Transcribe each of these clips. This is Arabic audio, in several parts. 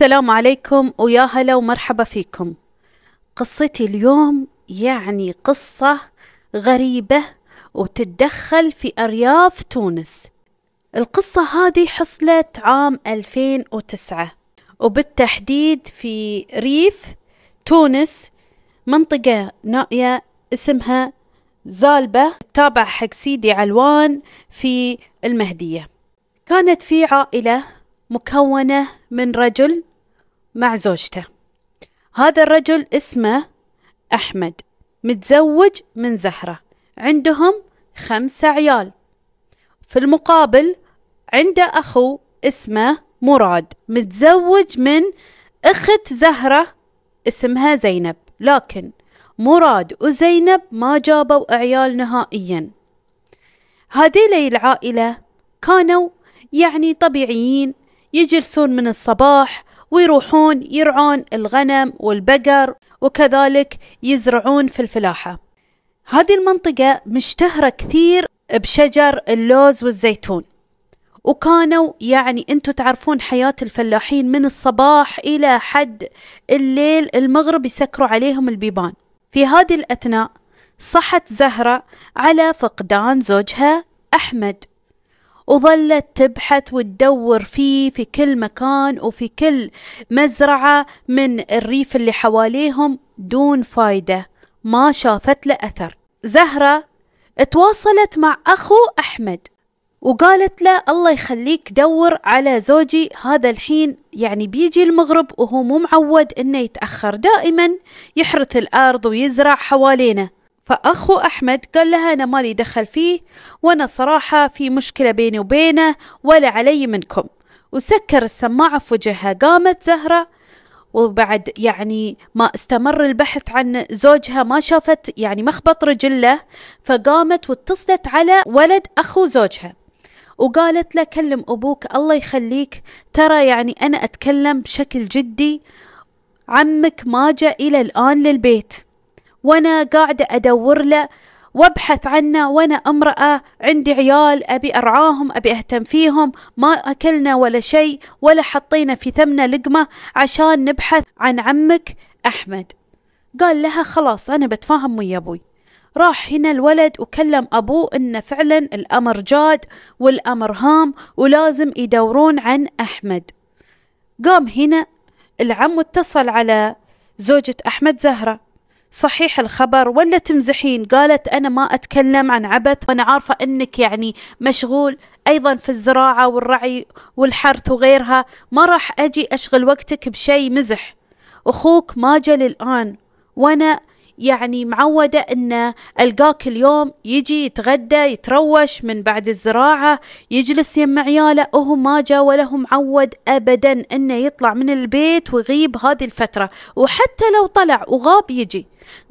السلام عليكم ويا هلا ومرحبا فيكم قصتي اليوم يعني قصة غريبة وتتدخل في أرياف تونس القصة هذه حصلت عام 2009 وبالتحديد في ريف تونس منطقة نائية اسمها زالبة تابع حق سيدي علوان في المهدية كانت في عائلة مكونة من رجل مع زوجته هذا الرجل اسمه أحمد متزوج من زهرة عندهم خمسة عيال في المقابل عنده أخو اسمه مراد متزوج من أخت زهرة اسمها زينب لكن مراد وزينب ما جابوا عيال نهائيا هذه العائلة كانوا يعني طبيعيين يجلسون من الصباح ويروحون يرعون الغنم والبقر وكذلك يزرعون في الفلاحة هذه المنطقة مشتهرة كثير بشجر اللوز والزيتون وكانوا يعني انتم تعرفون حياة الفلاحين من الصباح إلى حد الليل المغرب يسكروا عليهم البيبان في هذه الأثناء صحت زهرة على فقدان زوجها أحمد وظلت تبحث وتدور فيه في كل مكان وفي كل مزرعة من الريف اللي حواليهم دون فايدة ما شافت له أثر زهرة تواصلت مع أخو أحمد وقالت له الله يخليك دور على زوجي هذا الحين يعني بيجي المغرب وهو مو معود انه يتأخر دائما يحرث الارض ويزرع حوالينا فأخو أحمد قال لها أنا مالي دخل فيه وأنا صراحة في مشكلة بيني وبينه ولا علي منكم وسكر السماعة في وجهها قامت زهرة وبعد يعني ما استمر البحث عن زوجها ما شافت يعني مخبط رجله فقامت واتصلت على ولد أخو زوجها وقالت له كلم أبوك الله يخليك ترى يعني أنا أتكلم بشكل جدي عمك ما جاء إلى الآن للبيت وأنا قاعدة أدور له وابحث عنه وانا امرأة عندي عيال ابي ارعاهم ابي اهتم فيهم ما اكلنا ولا شيء ولا حطينا في ثمنا لقمة عشان نبحث عن عمك احمد قال لها خلاص انا بتفاهم ويا ابوي راح هنا الولد وكلم أبوه إن فعلا الأمر جاد والأمر هام ولازم يدورون عن أحمد قام هنا العم اتصل على زوجة أحمد زهرة صحيح الخبر ولا تمزحين قالت أنا ما أتكلم عن عبث وأنا عارفة أنك يعني مشغول أيضا في الزراعة والرعي والحرث وغيرها ما راح أجي أشغل وقتك بشيء مزح أخوك ما جل الآن وأنا يعني معودة أن ألقاك اليوم يجي يتغدى يتروش من بعد الزراعة يجلس يم عياله وهو ما جاء وله معود أبدا أنه يطلع من البيت ويغيب هذه الفترة وحتى لو طلع وغاب يجي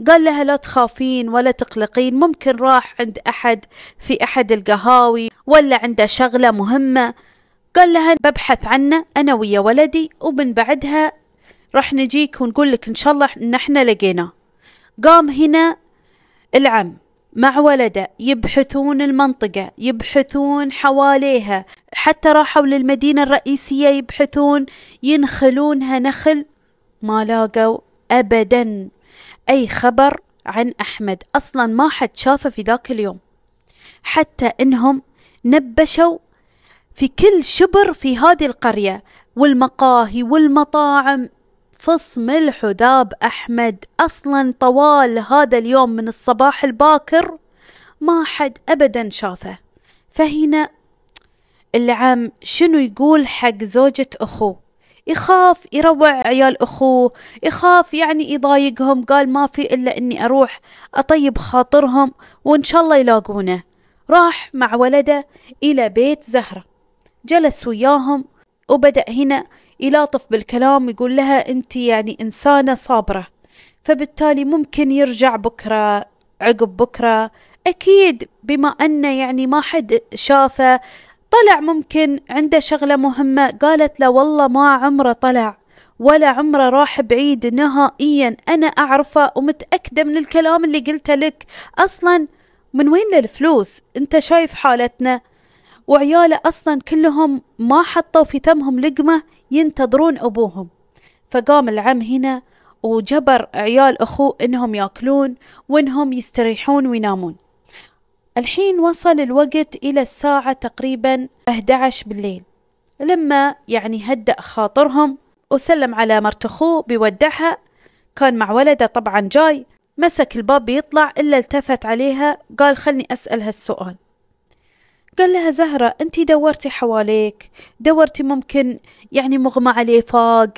قال لها لا تخافين ولا تقلقين ممكن راح عند أحد في أحد القهاوي ولا عنده شغلة مهمة قال لها ببحث عنه أنا ويا ولدي ومن بعدها راح نجيك ونقول لك إن شاء الله إن إحنا لقيناه قام هنا العم مع ولده يبحثون المنطقة يبحثون حواليها حتى راحوا للمدينة الرئيسية يبحثون ينخلونها نخل ما لاقوا أبدا أي خبر عن أحمد أصلا ما حد شافه في ذاك اليوم حتى إنهم نبشوا في كل شبر في هذه القرية والمقاهي والمطاعم فص ملح وذاب أحمد أصلا طوال هذا اليوم من الصباح الباكر ما حد أبدا شافه فهنا العم شنو يقول حق زوجة أخوه يخاف يروع عيال أخوه يخاف يعني يضايقهم قال ما في إلا أني أروح أطيب خاطرهم وإن شاء الله يلاقونه راح مع ولده إلى بيت زهرة جلس وياهم وبدأ هنا يلاطف بالكلام يقول لها أنت يعني إنسانة صابرة فبالتالي ممكن يرجع بكرة عقب بكرة أكيد بما أنه يعني ما حد شافه طلع ممكن عنده شغلة مهمة قالت له والله ما عمره طلع ولا عمره راح بعيد نهائيا أنا أعرفه ومتأكدة من الكلام اللي قلته لك أصلا من وين للفلوس أنت شايف حالتنا وعياله أصلا كلهم ما حطوا في ثمهم لقمة ينتظرون أبوهم فقام العم هنا وجبر عيال أخوه إنهم يأكلون وإنهم يستريحون وينامون الحين وصل الوقت إلى الساعة تقريبا 11 بالليل لما يعني هدأ خاطرهم وسلم على مرت أخوه بيودعها كان مع ولده طبعا جاي مسك الباب بيطلع إلا التفت عليها قال خلني أسأل هالسؤال قال لها زهرة أنت دورتي حواليك دورتي ممكن يعني مغمى عليه فاق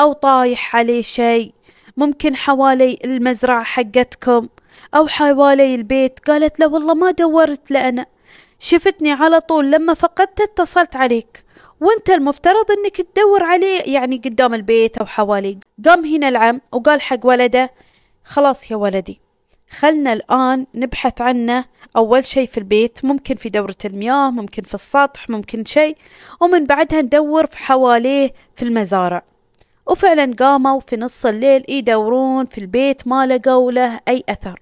أو طايح عليه شيء ممكن حوالي المزرعة حقتكم أو حوالي البيت قالت له والله ما دورت لأنا شفتني على طول لما فقدت اتصلت عليك وانت المفترض انك تدور عليه يعني قدام البيت او حوالي قام هنا العم وقال حق ولده خلاص يا ولدي خلنا الآن نبحث عنه أول شيء في البيت ممكن في دورة المياه ممكن في السطح ممكن شيء ومن بعدها ندور في حواليه في المزارع وفعلا قاموا في نص الليل يدورون في البيت ما لقوا له أي أثر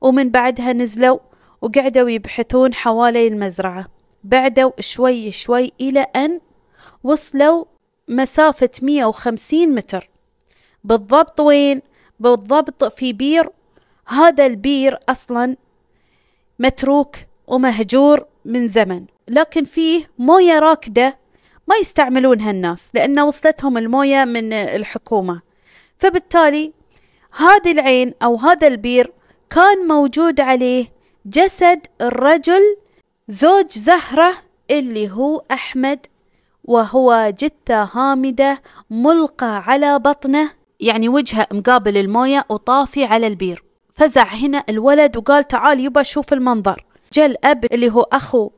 ومن بعدها نزلوا وقعدوا يبحثون حوالي المزرعة بعدوا شوي شوي إلى أن وصلوا مسافة 150 متر بالضبط وين؟ بالضبط في بير هذا البير أصلا متروك ومهجور من زمن لكن فيه موية راكدة ما يستعملونها الناس لأن وصلتهم الموية من الحكومة فبالتالي هذه العين أو هذا البير كان موجود عليه جسد الرجل زوج زهرة اللي هو أحمد وهو جثة هامدة ملقى على بطنه يعني وجهه مقابل الموية وطافي على البير فزع هنا الولد وقال تعال يبا شوف المنظر جل الأب اللي هو أخو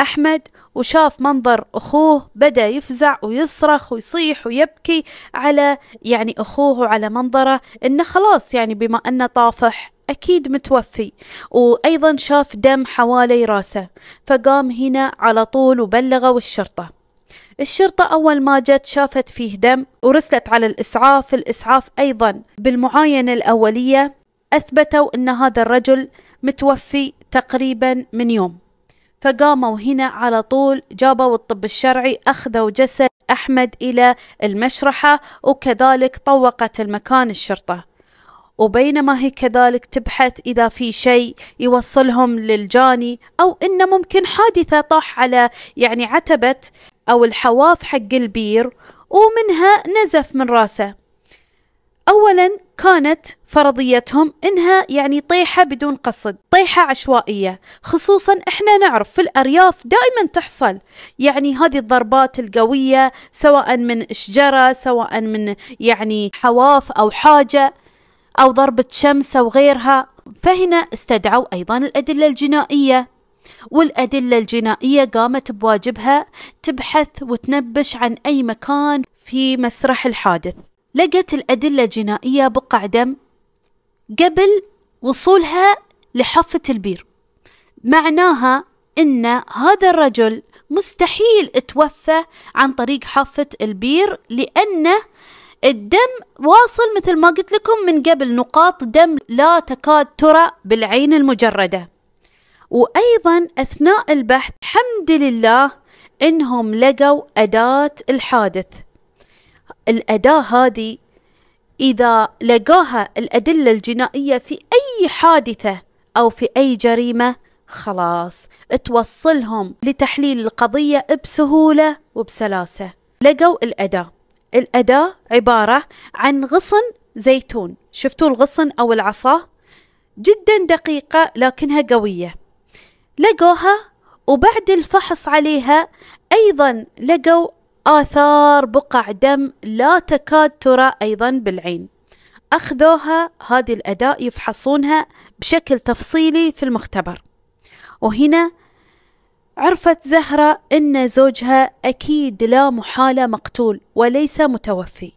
أحمد وشاف منظر أخوه بدأ يفزع ويصرخ ويصيح ويبكي على يعني أخوه وعلى منظره إنه خلاص يعني بما أنه طافح أكيد متوفي وأيضا شاف دم حوالي راسه فقام هنا على طول وبلغوا الشرطة الشرطة أول ما جت شافت فيه دم ورسلت على الإسعاف الإسعاف أيضا بالمعاينة الأولية أثبتوا أن هذا الرجل متوفي تقريبا من يوم فقاموا هنا على طول جابوا الطب الشرعي أخذوا جسد أحمد إلى المشرحة وكذلك طوقت المكان الشرطة وبينما هي كذلك تبحث إذا في شيء يوصلهم للجاني أو إن ممكن حادثة طاح على يعني عتبة أو الحواف حق البير ومنها نزف من راسه أولا كانت فرضيتهم إنها يعني طيحة بدون قصد طيحة عشوائية خصوصا إحنا نعرف في الأرياف دائما تحصل يعني هذه الضربات القوية سواء من شجرة سواء من يعني حواف أو حاجة أو ضربة شمس أو غيرها فهنا استدعوا أيضا الأدلة الجنائية والأدلة الجنائية قامت بواجبها تبحث وتنبش عن أي مكان في مسرح الحادث لقت الأدلة الجنائية بقع دم قبل وصولها لحافة البير معناها أن هذا الرجل مستحيل توفى عن طريق حافة البير لأنه الدم واصل مثل ما قلت لكم من قبل نقاط دم لا تكاد ترى بالعين المجردة وأيضا أثناء البحث الحمد لله إنهم لقوا أداة الحادث الأداة هذه إذا لقاها الأدلة الجنائية في أي حادثة أو في أي جريمة خلاص توصلهم لتحليل القضية بسهولة وبسلاسة لقوا الأداة الأداة عبارة عن غصن زيتون شفتوا الغصن أو العصا جدا دقيقة لكنها قوية لقوها وبعد الفحص عليها أيضا لقوا آثار بقع دم لا تكاد ترى أيضا بالعين أخذوها هذه الأداء يفحصونها بشكل تفصيلي في المختبر وهنا عرفت زهرة أن زوجها أكيد لا محالة مقتول وليس متوفي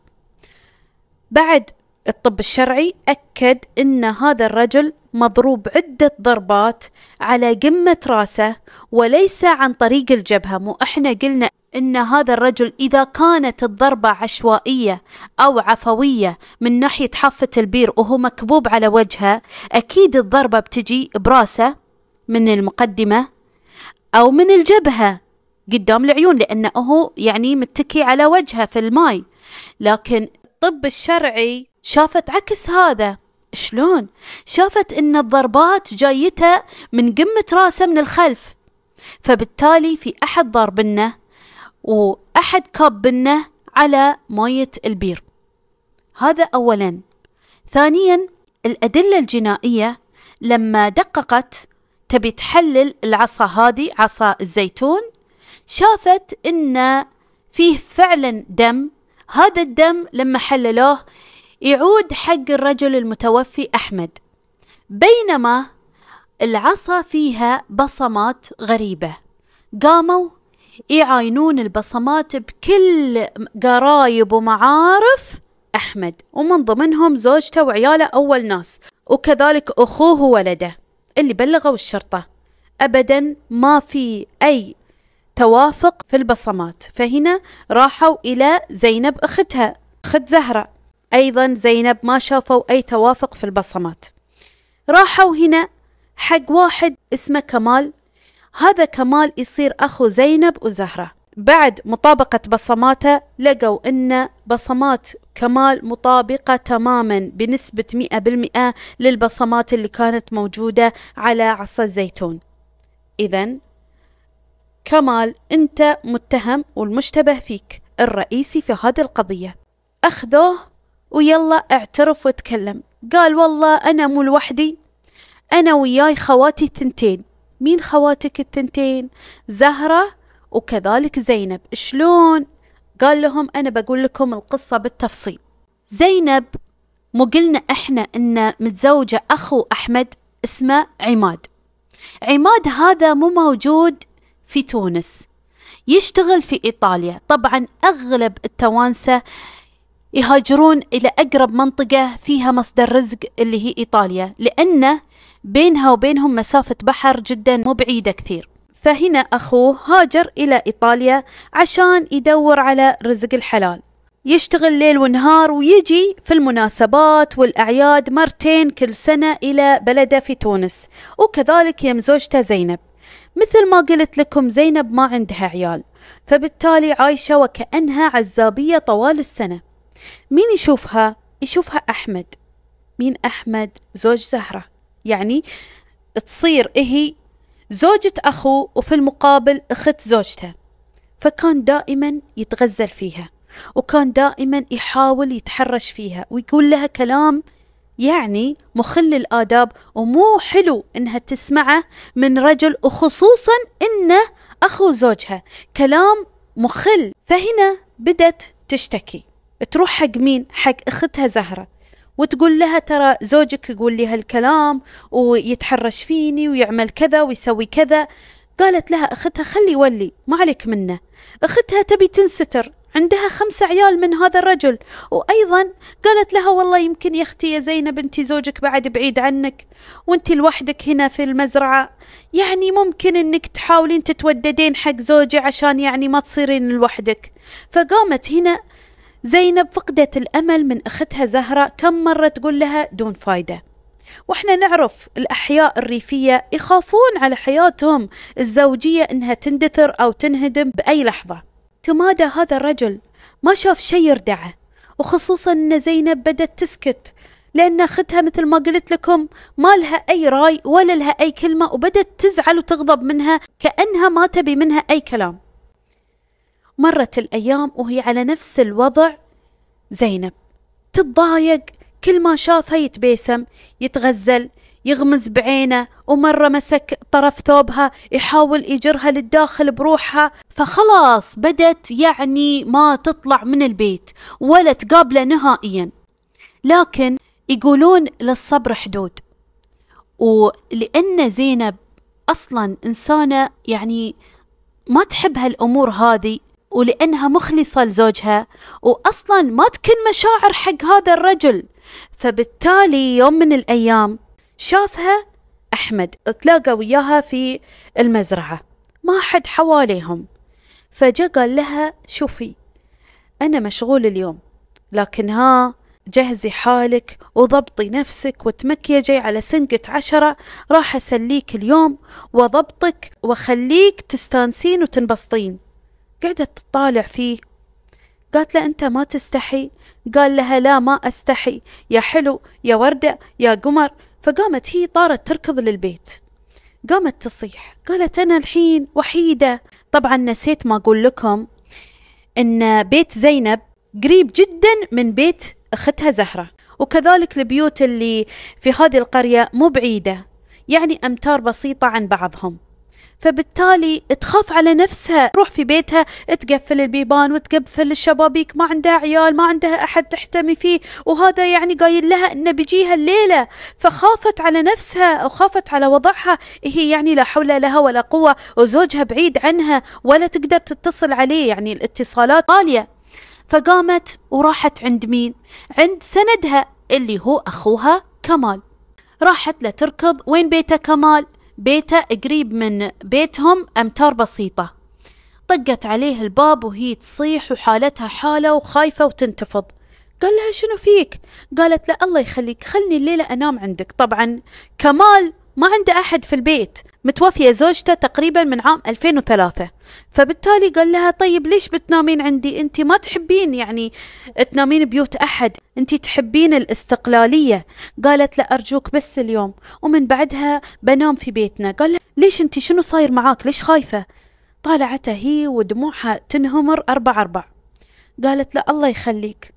بعد الطب الشرعي أكد أن هذا الرجل مضروب عدة ضربات على قمة راسه وليس عن طريق الجبهة مو إحنا قلنا أن هذا الرجل إذا كانت الضربة عشوائية أو عفوية من ناحية حافة البير وهو مكبوب على وجهه أكيد الضربة بتجي براسه من المقدمة أو من الجبهة قدام العيون لأنه يعني متكي على وجهه في الماي لكن الطب الشرعي شافت عكس هذا شلون شافت ان الضربات جايته من قمة راسه من الخلف فبالتالي في احد ضربنا واحد كابنه على موية البير هذا اولا ثانيا الادلة الجنائية لما دققت تبي تحلل العصا هذه عصا الزيتون شافت ان فيه فعلا دم هذا الدم لما حللوه يعود حق الرجل المتوفي أحمد بينما العصا فيها بصمات غريبة قاموا يعاينون البصمات بكل قرايب ومعارف أحمد ومن ضمنهم زوجته وعياله أول ناس وكذلك أخوه وولده اللي بلغوا الشرطة أبدا ما في أي توافق في البصمات فهنا راحوا إلى زينب أختها أخت زهرة أيضا زينب ما شافوا أي توافق في البصمات راحوا هنا حق واحد اسمه كمال هذا كمال يصير أخو زينب وزهرة بعد مطابقة بصماته لقوا أن بصمات كمال مطابقة تماما بنسبة 100% للبصمات اللي كانت موجودة على عصا الزيتون إذا كمال أنت متهم والمشتبه فيك الرئيسي في هذه القضية أخذوه ويلا اعترف واتكلم قال والله أنا مو لوحدي أنا وياي خواتي الثنتين مين خواتك الثنتين زهرة وكذلك زينب شلون قال لهم أنا بقول لكم القصة بالتفصيل زينب مو قلنا إحنا إن متزوجة أخو أحمد اسمه عماد عماد هذا مو موجود في تونس يشتغل في إيطاليا طبعا أغلب التوانسة يهاجرون إلى أقرب منطقة فيها مصدر رزق اللي هي إيطاليا لأنه بينها وبينهم مسافة بحر جدا مو بعيدة كثير فهنا أخوه هاجر إلى إيطاليا عشان يدور على رزق الحلال يشتغل ليل ونهار ويجي في المناسبات والأعياد مرتين كل سنة إلى بلده في تونس وكذلك يم زوجته زينب مثل ما قلت لكم زينب ما عندها عيال فبالتالي عايشة وكأنها عزابية طوال السنة مين يشوفها يشوفها أحمد مين أحمد زوج زهرة يعني تصير إهي زوجة أخوه وفي المقابل أخت زوجته فكان دائما يتغزل فيها وكان دائما يحاول يتحرش فيها ويقول لها كلام يعني مخل الآداب ومو حلو إنها تسمعه من رجل وخصوصا إنه أخو زوجها كلام مخل فهنا بدت تشتكي تروح حق مين حق اختها زهرة وتقول لها ترى زوجك يقول لي هالكلام ويتحرش فيني ويعمل كذا ويسوي كذا قالت لها اختها خلي يولي ما عليك منه اختها تبي تنستر عندها خمسة عيال من هذا الرجل وأيضا قالت لها والله يمكن يا أختي يا زينب أنت زوجك بعد بعيد عنك وأنت لوحدك هنا في المزرعة يعني ممكن أنك تحاولين تتوددين حق زوجي عشان يعني ما تصيرين لوحدك فقامت هنا زينب فقدت الأمل من أختها زهرة كم مرة تقول لها دون فايدة واحنا نعرف الاحياء الريفيه يخافون على حياتهم الزوجيه انها تندثر او تنهدم باي لحظه تمادى هذا الرجل ما شاف شيء يردعه وخصوصا ان زينب بدت تسكت لان اختها مثل ما قلت لكم ما لها اي راي ولا لها اي كلمه وبدت تزعل وتغضب منها كانها ما تبي منها اي كلام مرت الأيام وهي على نفس الوضع زينب تتضايق كل ما شافها يتبسم يتغزل يغمز بعينه ومرة مسك طرف ثوبها يحاول يجرها للداخل بروحها فخلاص بدت يعني ما تطلع من البيت ولا تقابله نهائيا لكن يقولون للصبر حدود ولأن زينب أصلا إنسانة يعني ما تحب هالأمور هذه ولأنها مخلصة لزوجها وأصلا ما تكن مشاعر حق هذا الرجل فبالتالي يوم من الأيام شافها أحمد تلاقى وياها في المزرعة ما حد حواليهم فجا قال لها شوفي أنا مشغول اليوم لكن ها جهزي حالك وضبطي نفسك وتمكيجي على سنقة عشرة راح أسليك اليوم وضبطك وخليك تستانسين وتنبسطين قعدت تطالع فيه قالت له أنت ما تستحي قال لها لا ما أستحي يا حلو يا وردة يا قمر فقامت هي طارت تركض للبيت قامت تصيح قالت أنا الحين وحيدة طبعا نسيت ما أقول لكم أن بيت زينب قريب جدا من بيت أختها زهرة وكذلك البيوت اللي في هذه القرية مو بعيدة يعني أمتار بسيطة عن بعضهم فبالتالي تخاف على نفسها تروح في بيتها تقفل البيبان وتقفل الشبابيك ما عندها عيال ما عندها أحد تحتمي فيه وهذا يعني قايل لها أنه بيجيها الليلة فخافت على نفسها وخافت على وضعها هي يعني لا حول لها ولا قوة وزوجها بعيد عنها ولا تقدر تتصل عليه يعني الاتصالات غالية فقامت وراحت عند مين؟ عند سندها اللي هو أخوها كمال راحت لتركض وين بيته كمال بيته قريب من بيتهم أمتار بسيطة طقت عليه الباب وهي تصيح وحالتها حالة وخايفة وتنتفض قال لها شنو فيك؟ قالت له الله يخليك خلني الليلة أنام عندك طبعا كمال ما عنده أحد في البيت متوفية زوجته تقريبا من عام 2003 فبالتالي قال لها طيب ليش بتنامين عندي انت ما تحبين يعني تنامين بيوت احد انت تحبين الاستقلالية قالت لا ارجوك بس اليوم ومن بعدها بنام في بيتنا قال ليش انت شنو صاير معاك ليش خايفة طالعته هي ودموعها تنهمر أربع أربع قالت لا الله يخليك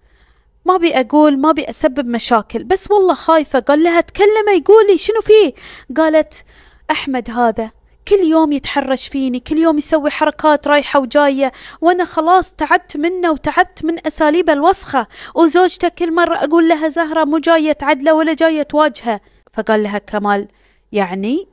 ما ابي اقول ما ابي اسبب مشاكل بس والله خايفه قال لها تكلمي قولي شنو فيه قالت احمد هذا كل يوم يتحرش فيني كل يوم يسوي حركات رايحة وجاية وأنا خلاص تعبت منه وتعبت من أساليبه الوسخة وزوجته كل مرة أقول لها زهرة مو جاية تعدله ولا جاية تواجهه فقال لها كمال يعني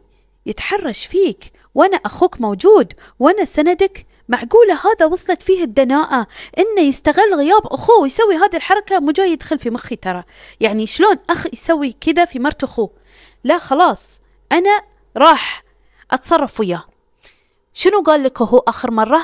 يتحرش فيك وأنا أخوك موجود وأنا سندك معقولة هذا وصلت فيه الدناءة إنه يستغل غياب أخوه ويسوي هذه الحركة مو جاي يدخل في مخي ترى يعني شلون أخ يسوي كذا في مرت أخوه لا خلاص أنا راح أتصرف وياه شنو قال لك هو آخر مرة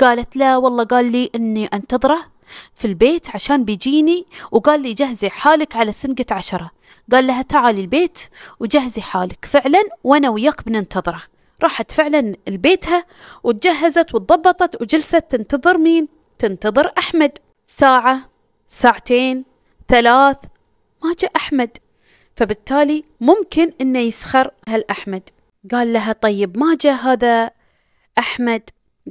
قالت لا والله قال لي إني أنتظره في البيت عشان بيجيني وقال لي جهزي حالك على سنقة عشرة قال لها تعالي البيت وجهزي حالك فعلا وأنا وياك بننتظره راحت فعلا لبيتها وتجهزت وتضبطت وجلست تنتظر مين تنتظر أحمد ساعة ساعتين ثلاث ما جاء أحمد فبالتالي ممكن أنه يسخر هالأحمد قال لها طيب ما جاء هذا أحمد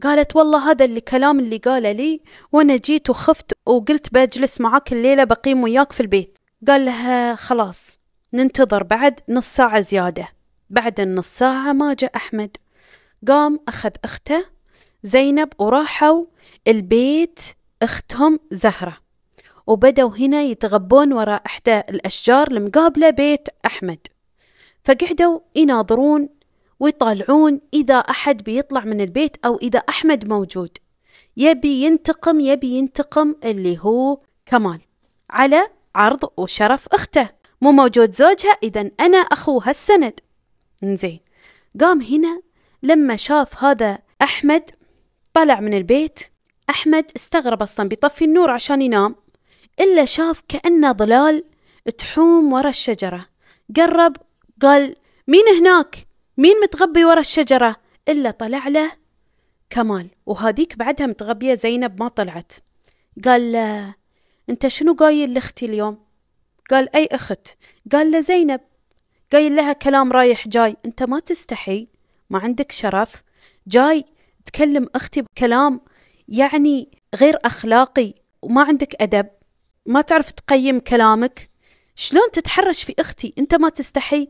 قالت والله هذا اللي كلام اللي قاله لي وانا جيت وخفت وقلت بجلس معاك الليله بقيم وياك في البيت قال لها خلاص ننتظر بعد نص ساعه زياده بعد النص ساعة ما جاء أحمد قام أخذ أخته زينب وراحوا البيت أختهم زهرة وبدوا هنا يتغبون وراء إحدى الأشجار المقابلة بيت أحمد فقعدوا يناظرون ويطالعون إذا أحد بيطلع من البيت أو إذا أحمد موجود يبي ينتقم يبي ينتقم اللي هو كمال على عرض وشرف أخته مو موجود زوجها إذا أنا أخوها السند زين قام هنا لما شاف هذا أحمد طلع من البيت أحمد استغرب أصلا بيطفي النور عشان ينام إلا شاف كأنه ظلال تحوم ورا الشجرة قرب قال مين هناك مين متغبي ورا الشجرة إلا طلع له كمال وهذيك بعدها متغبية زينب ما طلعت قال له انت شنو قايل لاختي اليوم قال اي اخت قال له زينب قايل لها كلام رايح جاي انت ما تستحي ما عندك شرف جاي تكلم اختي بكلام يعني غير اخلاقي وما عندك ادب ما تعرف تقيم كلامك شلون تتحرش في اختي انت ما تستحي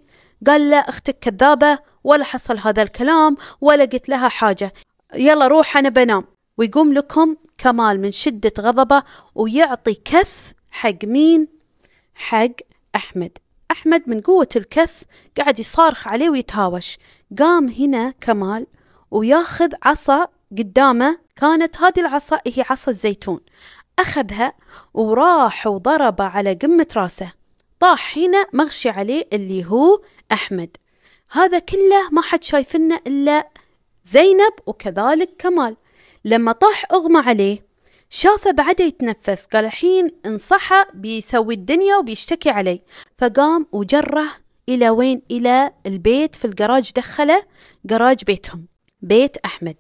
قال لا اختك كذابه ولا حصل هذا الكلام ولا قلت لها حاجه يلا روح انا بنام ويقوم لكم كمال من شده غضبه ويعطي كف حق مين حق احمد أحمد من قوة الكث قاعد يصارخ عليه ويتهاوش قام هنا كمال وياخذ عصا قدامه كانت هذه العصا هي عصا الزيتون أخذها وراح وضرب على قمة راسه طاح هنا مغشي عليه اللي هو أحمد هذا كله ما حد شايفنا إلا زينب وكذلك كمال لما طاح أغمى عليه شافه بعده يتنفس قال الحين انصحه بيسوي الدنيا وبيشتكي علي فقام وجره إلى وين إلى البيت في الجراج دخله جراج بيتهم بيت أحمد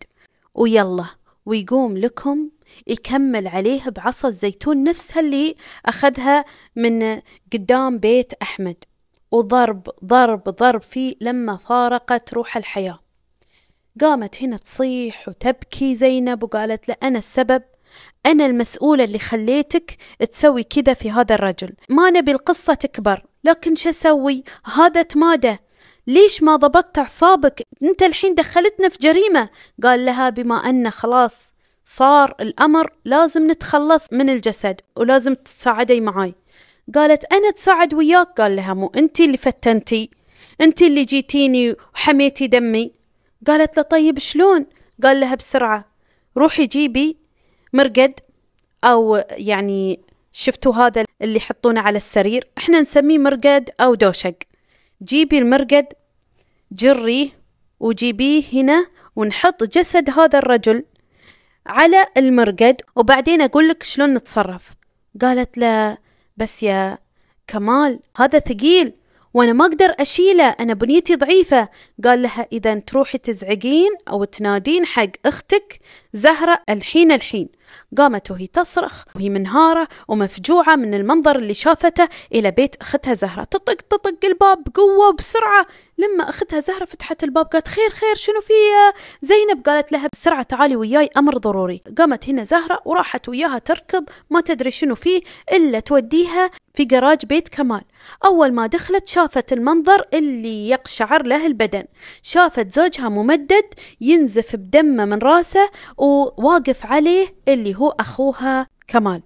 ويلا ويقوم لكم يكمل عليه بعصا الزيتون نفسها اللي أخذها من قدام بيت أحمد وضرب ضرب ضرب فيه لما فارقت روح الحياة قامت هنا تصيح وتبكي زينب وقالت له أنا السبب أنا المسؤولة اللي خليتك تسوي كذا في هذا الرجل ما نبي القصة تكبر لكن شو أسوي هذا تمادى ليش ما ضبطت أعصابك أنت الحين دخلتنا في جريمة قال لها بما أن خلاص صار الأمر لازم نتخلص من الجسد ولازم تتساعدي معاي قالت أنا أتساعد وياك قال لها مو أنت اللي فتنتي أنت اللي جيتيني وحميتي دمي قالت له طيب شلون قال لها بسرعة روحي جيبي مرقد أو يعني شفتوا هذا اللي يحطونه على السرير احنا نسميه مرقد أو دوشق جيبي المرقد جريه وجيبيه هنا ونحط جسد هذا الرجل على المرقد وبعدين أقول لك شلون نتصرف قالت له بس يا كمال هذا ثقيل وانا ما اقدر اشيله انا بنيتي ضعيفه قال لها اذا تروحي تزعقين او تنادين حق اختك زهره الحين الحين قامت وهي تصرخ وهي منهارة ومفجوعة من المنظر اللي شافته إلى بيت أختها زهرة تطق تطق الباب بقوة وبسرعة لما أختها زهرة فتحت الباب قالت خير خير شنو في زينب قالت لها بسرعة تعالي وياي أمر ضروري قامت هنا زهرة وراحت وياها تركض ما تدري شنو فيه إلا توديها في جراج بيت كمال أول ما دخلت شافت المنظر اللي يقشعر له البدن شافت زوجها ممدد ينزف بدمه من راسه وواقف عليه اللي هو أخوها كمال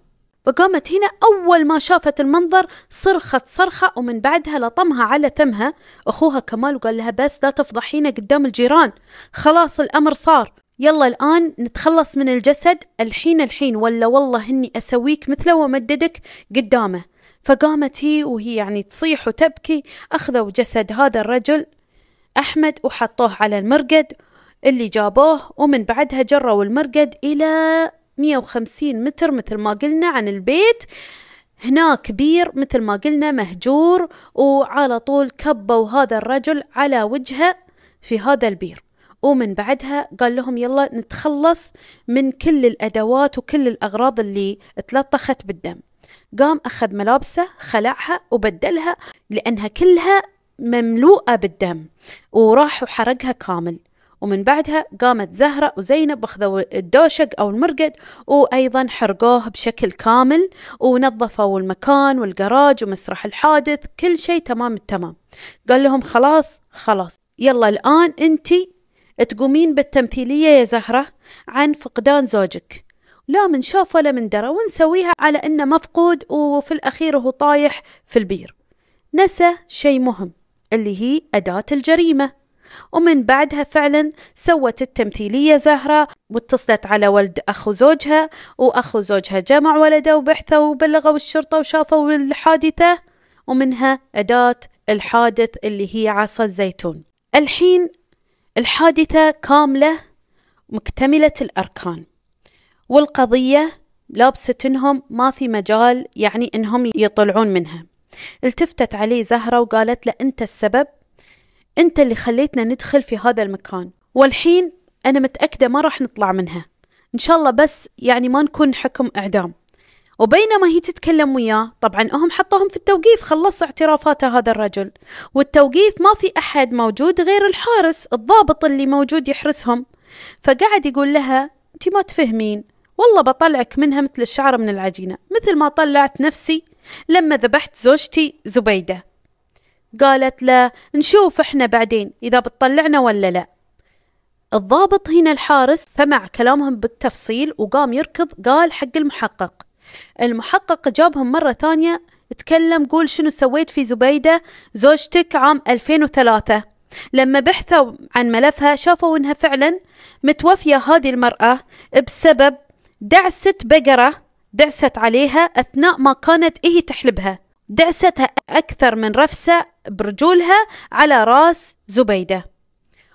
فقامت هنا أول ما شافت المنظر صرخت صرخة ومن بعدها لطمها على ثمها أخوها كمال وقال لها بس لا تفضحينا قدام الجيران خلاص الأمر صار يلا الآن نتخلص من الجسد الحين الحين ولا والله إني أسويك مثله ومددك قدامه فقامت هي وهي يعني تصيح وتبكي أخذوا جسد هذا الرجل أحمد وحطوه على المرقد اللي جابوه ومن بعدها جروا المرقد إلى 150 متر مثل ما قلنا عن البيت هنا كبير مثل ما قلنا مهجور وعلى طول كبوا هذا الرجل على وجهه في هذا البير ومن بعدها قال لهم يلا نتخلص من كل الأدوات وكل الأغراض اللي تلطخت بالدم قام أخذ ملابسه خلعها وبدلها لأنها كلها مملوءة بالدم وراح وحرقها كامل ومن بعدها قامت زهرة وزينب أخذوا الدوشق أو المرقد وأيضا حرقوه بشكل كامل ونظفوا المكان والقراج ومسرح الحادث كل شيء تمام التمام قال لهم خلاص خلاص يلا الآن أنت تقومين بالتمثيلية يا زهرة عن فقدان زوجك لا من شاف ولا من درى ونسويها على انه مفقود وفي الاخير هو طايح في البير نسى شيء مهم اللي هي اداه الجريمه ومن بعدها فعلا سوت التمثيلية زهرة واتصلت على ولد أخو زوجها وأخو زوجها جمع ولده وبحثه وبلغوا الشرطة وشافوا الحادثة ومنها أداة الحادث اللي هي عصا الزيتون الحين الحادثة كاملة مكتملة الأركان والقضية لابستنهم ما في مجال يعني انهم يطلعون منها التفتت عليه زهرة وقالت له انت السبب انت اللي خليتنا ندخل في هذا المكان والحين انا متأكدة ما راح نطلع منها ان شاء الله بس يعني ما نكون حكم اعدام وبينما هي تتكلم وياه طبعا هم حطوهم في التوقيف خلص اعترافاته هذا الرجل والتوقيف ما في أحد موجود غير الحارس الضابط اللي موجود يحرسهم فقعد يقول لها انت ما تفهمين والله بطلعك منها مثل الشعر من العجينة مثل ما طلعت نفسي لما ذبحت زوجتي زبيدة قالت له نشوف احنا بعدين إذا بتطلعنا ولا لا الضابط هنا الحارس سمع كلامهم بالتفصيل وقام يركض قال حق المحقق المحقق جابهم مرة ثانية تكلم قول شنو سويت في زبيدة زوجتك عام 2003 لما بحثوا عن ملفها شافوا انها فعلا متوفية هذه المرأة بسبب دعست بقرة دعست عليها أثناء ما كانت إيه تحلبها دعستها أكثر من رفسة برجولها على رأس زبيدة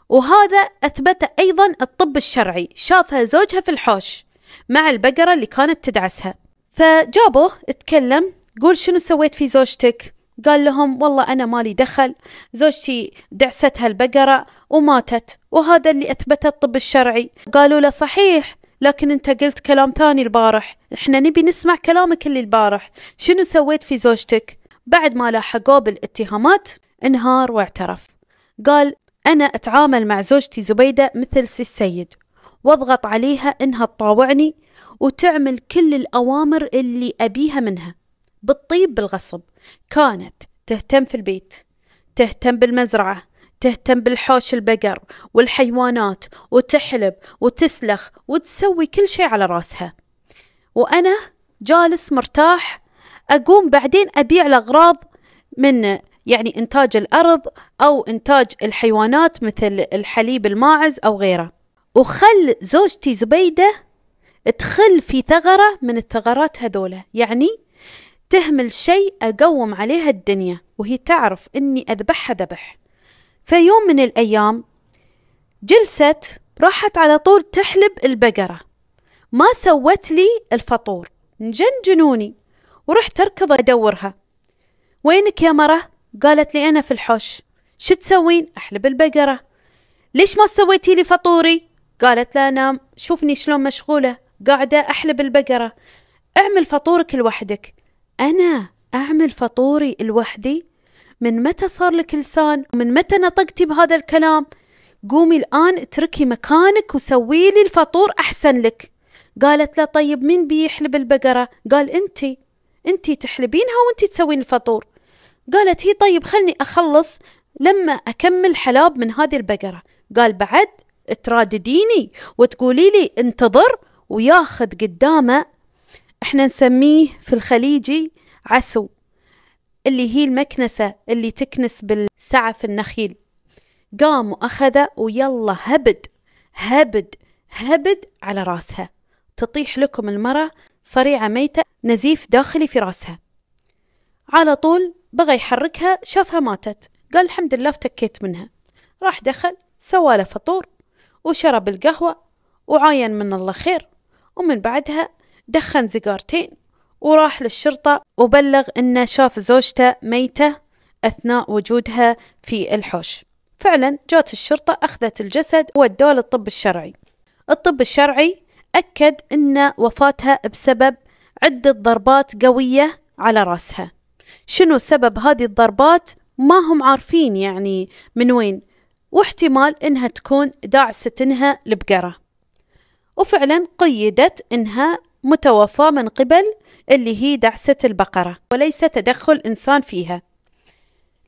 وهذا أثبت أيضا الطب الشرعي شافها زوجها في الحوش مع البقرة اللي كانت تدعسها فجابه اتكلم قول شنو سويت في زوجتك قال لهم والله أنا مالي دخل زوجتي دعستها البقرة وماتت وهذا اللي أثبته الطب الشرعي قالوا له صحيح لكن انت قلت كلام ثاني البارح احنا نبي نسمع كلامك اللي البارح شنو سويت في زوجتك بعد ما لاحقوه بالاتهامات انهار واعترف قال أنا أتعامل مع زوجتي زبيدة مثل سي السيد واضغط عليها إنها تطاوعني وتعمل كل الأوامر اللي أبيها منها بالطيب بالغصب كانت تهتم في البيت تهتم بالمزرعة تهتم بالحوش البقر والحيوانات وتحلب وتسلخ وتسوي كل شيء على راسها وأنا جالس مرتاح أقوم بعدين أبيع الأغراض من يعني إنتاج الأرض أو إنتاج الحيوانات مثل الحليب الماعز أو غيره وخل زوجتي زبيدة تخل في ثغرة من الثغرات هذولة يعني تهمل شيء أقوم عليها الدنيا وهي تعرف أني أذبحها ذبح في يوم من الأيام جلست راحت على طول تحلب البقرة ما سوت لي الفطور نجن جنوني ورحت أركض أدورها وينك يا مرة؟ قالت لي أنا في الحوش شو تسوين؟ أحلب البقرة ليش ما سويتي لي فطوري؟ قالت لا أنا شوفني شلون مشغولة قاعدة أحلب البقرة اعمل فطورك لوحدك أنا أعمل فطوري لوحدي من متى صار لك لسان من متى نطقتي بهذا الكلام قومي الآن اتركي مكانك وسوي لي الفطور أحسن لك قالت له طيب مين بيحلب البقرة قال أنتي أنتي تحلبينها وأنتي تسوين الفطور قالت هي طيب خلني أخلص لما أكمل حلاب من هذه البقرة قال بعد ترادديني وتقولي لي انتظر وياخذ قدامه احنا نسميه في الخليجي عسو اللي هي المكنسة اللي تكنس بالسعف النخيل قام وأخذ ويلا هبد هبد هبد على راسها تطيح لكم المرأة صريعة ميتة نزيف داخلي في راسها على طول بغى يحركها شافها ماتت قال الحمد لله افتكيت منها راح دخل سواله فطور وشرب القهوة وعاين من الله خير ومن بعدها دخن زقارتين وراح للشرطة وبلغ أنه شاف زوجته ميتة أثناء وجودها في الحوش فعلا جات الشرطة أخذت الجسد وودوه للطب الشرعي الطب الشرعي أكد أن وفاتها بسبب عدة ضربات قوية على رأسها شنو سبب هذه الضربات ما هم عارفين يعني من وين واحتمال انها تكون داعسة انها البقرة وفعلا قيدت انها متوفاة من قبل اللي هي دعسة البقرة وليس تدخل إنسان فيها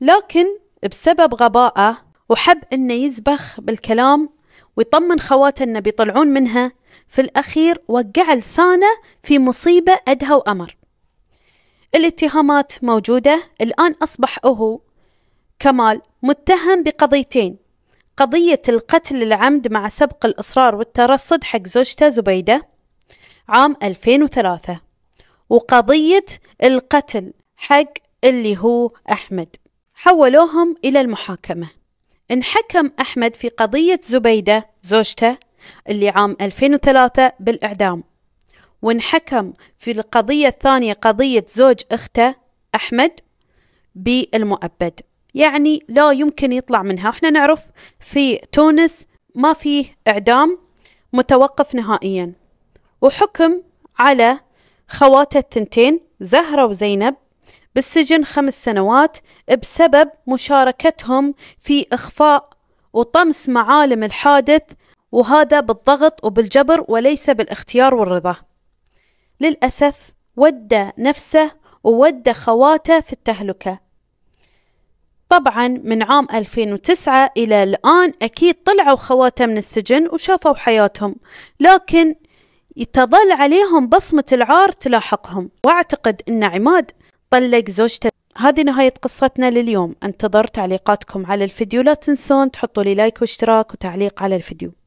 لكن بسبب غباءه وحب أنه يزبخ بالكلام ويطمن خواته أنه بيطلعون منها في الأخير وقع لسانه في مصيبة أدهى وأمر الاتهامات موجودة الآن أصبح هو كمال متهم بقضيتين قضية القتل العمد مع سبق الإصرار والترصد حق زوجته زبيدة عام 2003 وقضية القتل حق اللي هو أحمد حولوهم إلى المحاكمة انحكم أحمد في قضية زبيدة زوجته اللي عام 2003 بالإعدام وانحكم في القضية الثانية قضية زوج أخته أحمد بالمؤبد يعني لا يمكن يطلع منها احنا نعرف في تونس ما فيه إعدام متوقف نهائياً وحكم على خواته الثنتين زهرة وزينب بالسجن خمس سنوات بسبب مشاركتهم في إخفاء وطمس معالم الحادث وهذا بالضغط وبالجبر وليس بالاختيار والرضا للأسف ودى نفسه وودى خواته في التهلكة طبعا من عام 2009 إلى الآن أكيد طلعوا خواته من السجن وشافوا حياتهم لكن تظل عليهم بصمة العار تلاحقهم وأعتقد أن عماد طلق زوجته هذه نهاية قصتنا لليوم انتظر تعليقاتكم على الفيديو لا تنسون تحطوا لي لايك واشتراك وتعليق على الفيديو